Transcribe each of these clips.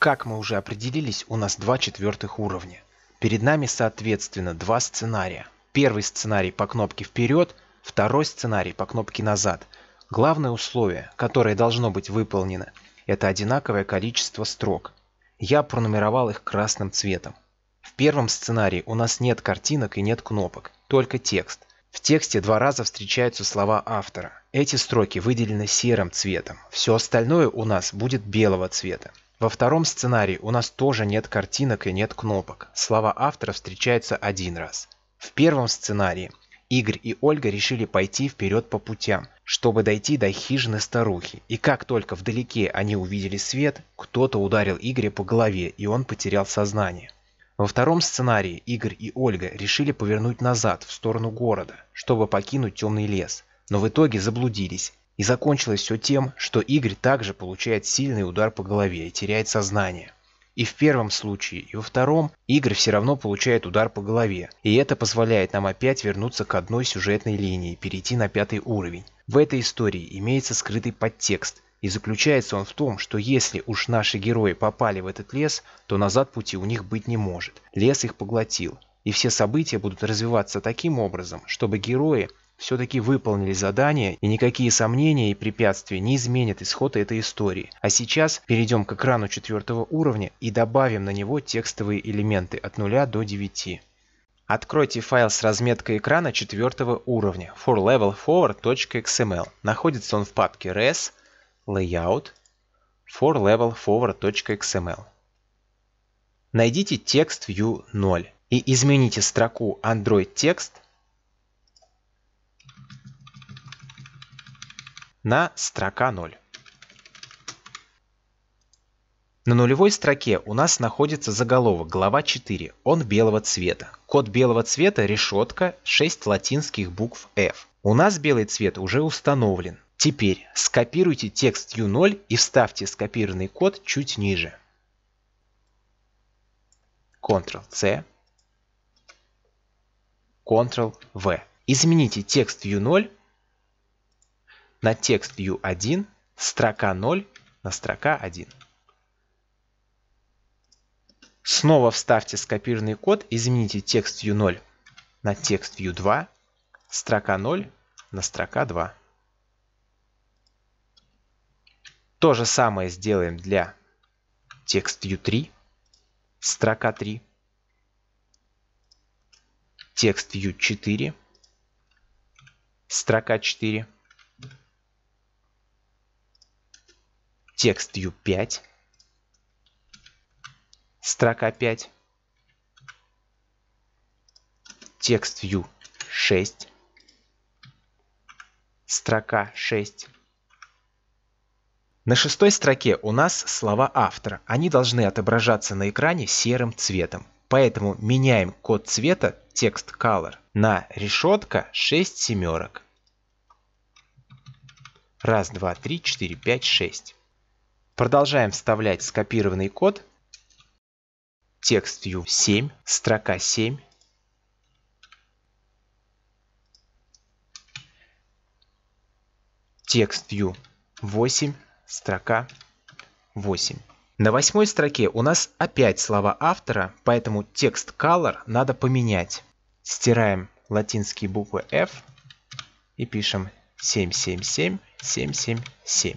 Как мы уже определились, у нас два четвертых уровня. Перед нами, соответственно, два сценария. Первый сценарий по кнопке «Вперед», второй сценарий по кнопке «Назад». Главное условие, которое должно быть выполнено, это одинаковое количество строк. Я пронумеровал их красным цветом. В первом сценарии у нас нет картинок и нет кнопок, только текст. В тексте два раза встречаются слова автора. Эти строки выделены серым цветом. Все остальное у нас будет белого цвета. Во втором сценарии у нас тоже нет картинок и нет кнопок. Слова автора встречаются один раз. В первом сценарии Игорь и Ольга решили пойти вперед по путям, чтобы дойти до хижины старухи. И как только вдалеке они увидели свет, кто-то ударил Игоря по голове, и он потерял сознание. Во втором сценарии Игорь и Ольга решили повернуть назад, в сторону города, чтобы покинуть темный лес. Но в итоге заблудились, и закончилось все тем, что Игорь также получает сильный удар по голове и теряет сознание. И в первом случае, и во втором Игорь все равно получает удар по голове, и это позволяет нам опять вернуться к одной сюжетной линии перейти на пятый уровень. В этой истории имеется скрытый подтекст, и заключается он в том, что если уж наши герои попали в этот лес, то назад пути у них быть не может. Лес их поглотил, и все события будут развиваться таким образом, чтобы герои все-таки выполнили задание, и никакие сомнения и препятствия не изменят исход этой истории. А сейчас перейдем к экрану четвертого уровня и добавим на него текстовые элементы от 0 до 9. Откройте файл с разметкой экрана четвертого уровня forlevelforward.xml. Находится он в папке res, layout, forlevelforward.xml. Найдите текст view 0 и измените строку Android текст на строка 0. На нулевой строке у нас находится заголовок глава 4, он белого цвета. Код белого цвета решетка 6 латинских букв F. У нас белый цвет уже установлен. Теперь скопируйте текст U0 и вставьте скопированный код чуть ниже. Ctrl-C, Ctrl-V. Измените текст U0 на текст U1, строка 0 на строка 1. Снова вставьте скопированный код, измените текст U0 на текст U2, строка 0 на строка 2. То же самое сделаем для текст U3, строка 3, текст U4, строка 4. текст U5, строка 5, текст U6, строка 6. На шестой строке у нас слова автора. Они должны отображаться на экране серым цветом. Поэтому меняем код цвета текст color на решетка 6 семерок. Раз, два, три, четыре, пять, шесть. Продолжаем вставлять скопированный код. Текст view 7, строка 7. Текст view 8, строка 8. На восьмой строке у нас опять слова автора, поэтому текст color надо поменять. Стираем латинские буквы F и пишем 777777.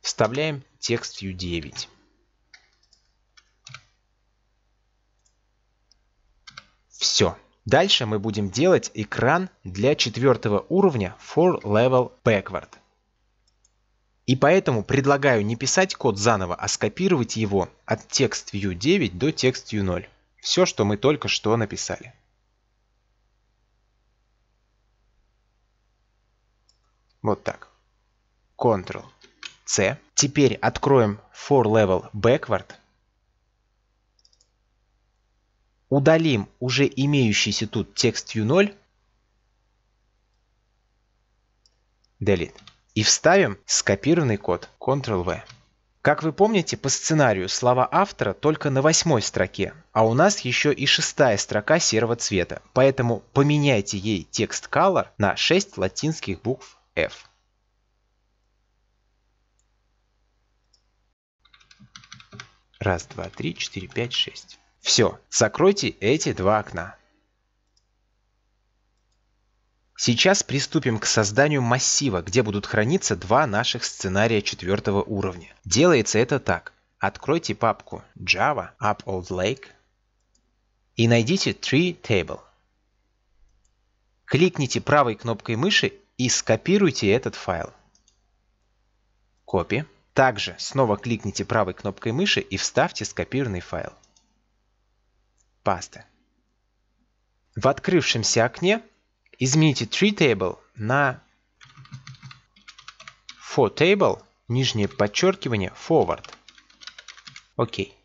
Вставляем текст U9. Все. Дальше мы будем делать экран для четвертого уровня For Level Backward. И поэтому предлагаю не писать код заново, а скопировать его от текст view 9 до текст view 0. Все, что мы только что написали. Вот так. Ctrl. C. Теперь откроем for level backward. Удалим уже имеющийся тут текст U0. Delete. И вставим скопированный код Ctrl-V. Как вы помните, по сценарию слова автора только на восьмой строке, а у нас еще и шестая строка серого цвета, поэтому поменяйте ей текст color на 6 латинских букв F. Раз, два, три, четыре, пять, шесть. Все, закройте эти два окна. Сейчас приступим к созданию массива, где будут храниться два наших сценария четвертого уровня. Делается это так. Откройте папку Java Up Old Lake и найдите Tree Table. Кликните правой кнопкой мыши и скопируйте этот файл. Копи. Также снова кликните правой кнопкой мыши и вставьте скопированный файл. Паста. В открывшемся окне измените Tree Table на For Table, нижнее подчеркивание, Forward. Окей.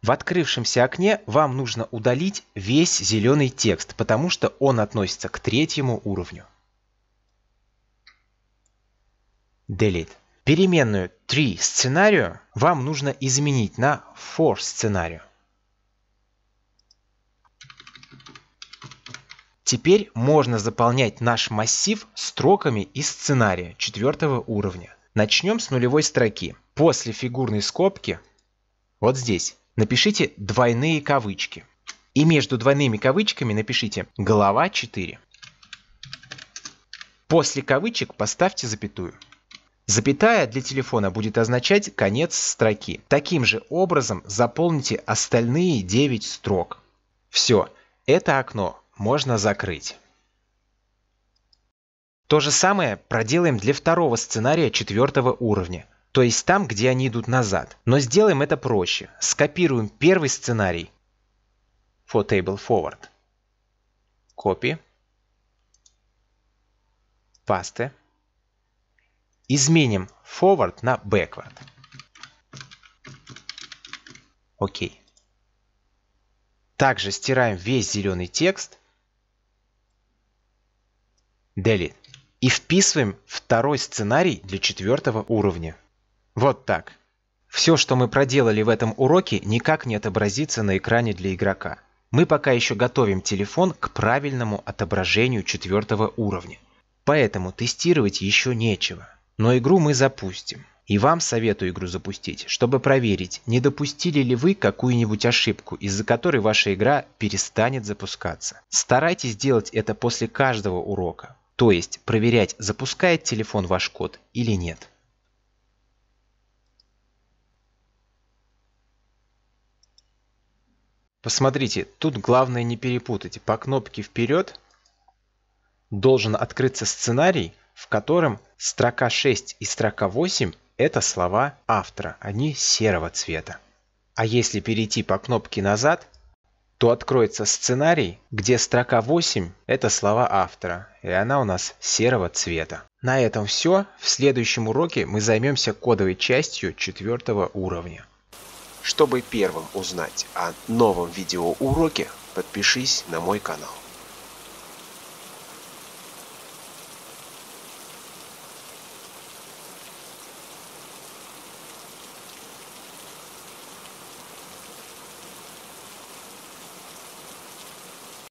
В открывшемся окне вам нужно удалить весь зеленый текст, потому что он относится к третьему уровню. delete. Переменную 3 сценарию вам нужно изменить на for сценарию. Теперь можно заполнять наш массив строками из сценария четвертого уровня. Начнем с нулевой строки. После фигурной скобки, вот здесь, напишите двойные кавычки. И между двойными кавычками напишите «глава 4». После кавычек поставьте запятую. Запятая для телефона будет означать конец строки. Таким же образом заполните остальные 9 строк. Все, это окно можно закрыть. То же самое проделаем для второго сценария четвертого уровня, то есть там, где они идут назад. Но сделаем это проще. Скопируем первый сценарий for table forward. Copy. Paste. Изменим forward на backward. Окей. Также стираем весь зеленый текст. Delete. И вписываем второй сценарий для четвертого уровня. Вот так. Все, что мы проделали в этом уроке, никак не отобразится на экране для игрока. Мы пока еще готовим телефон к правильному отображению четвертого уровня. Поэтому тестировать еще нечего. Но игру мы запустим. И вам советую игру запустить, чтобы проверить, не допустили ли вы какую-нибудь ошибку, из-за которой ваша игра перестанет запускаться. Старайтесь делать это после каждого урока, то есть проверять, запускает телефон ваш код или нет. Посмотрите, тут главное не перепутать. По кнопке «Вперед» должен открыться сценарий – в котором строка 6 и строка 8 – это слова автора, они а серого цвета. А если перейти по кнопке «Назад», то откроется сценарий, где строка 8 – это слова автора, и она у нас серого цвета. На этом все. В следующем уроке мы займемся кодовой частью четвертого уровня. Чтобы первым узнать о новом видеоуроке, подпишись на мой канал.